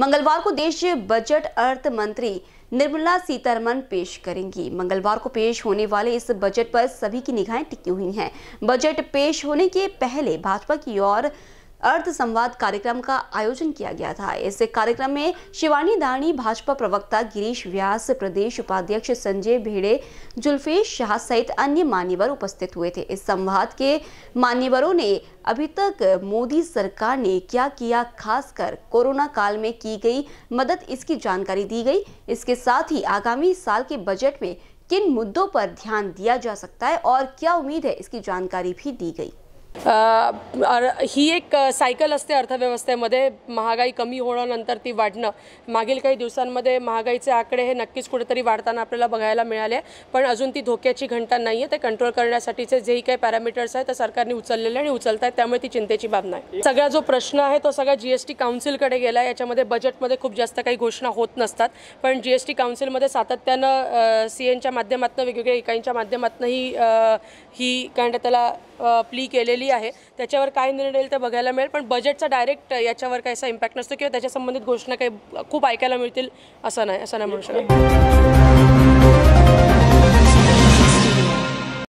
मंगलवार को देश बजट अर्थ मंत्री निर्मला सीतारमन पेश करेंगी मंगलवार को पेश होने वाले इस बजट पर सभी की निगाहें टिकी हुई हैं बजट पेश होने के पहले भाजपा की ओर अर्थ संवाद कार्यक्रम का आयोजन किया गया था इस कार्यक्रम में शिवानी दानी भाजपा प्रवक्ता गिरीश व्यास प्रदेश उपाध्यक्ष संजय भेड़े जुल्फेश शाह सहित अन्य मान्यवर उपस्थित हुए थे इस संवाद के मान्यवरों ने अभी तक मोदी सरकार ने क्या किया खासकर कोरोना काल में की गई मदद इसकी जानकारी दी गई इसके साथ ही आगामी साल के बजट में किन मुद्दों पर ध्यान दिया जा सकता है और क्या उम्मीद है इसकी जानकारी भी दी गई ही एक सायकल असते अर्थव्यवस्थेमध्ये महागाई कमी होणं नंतर ती वाढणं मागील काही दिवसांमध्ये महागाईचे आकडे हे नक्कीच कुठेतरी वाढताना आपल्याला बघायला मिळाले पण अजून ती धोक्याची घंटा नाही आहे ते कंट्रोल करण्यासाठीचे जेही काही पॅरामीटर्स आहेत ते सरकारने उचललेले आणि उचलत आहेत त्यामुळे ती चिंतेची बाब नाही सगळा जो प्रश्न आहे तो सगळा जी एस टी काउन्सिलकडे गेला याच्यामध्ये बजेटमध्ये खूप जास्त काही घोषणा होत नसतात पण जी एस टी काउन्सिलमध्ये सातत्यानं सी एनच्या माध्यमातून वेगवेगळ्या इकाईंच्या माध्यमातून ही ही काय त्याला प्ली केलेली आहे त्याच्यावर काय निर्णय येईल ते बघायला मिळेल पण बजेटचा डायरेक्ट याच्यावर काही असा इम्पॅक्ट नसतो किंवा त्याच्या संबंधित घोषणा काही खूप ऐकायला मिळतील असं नाही असं नाही म्हणू शकत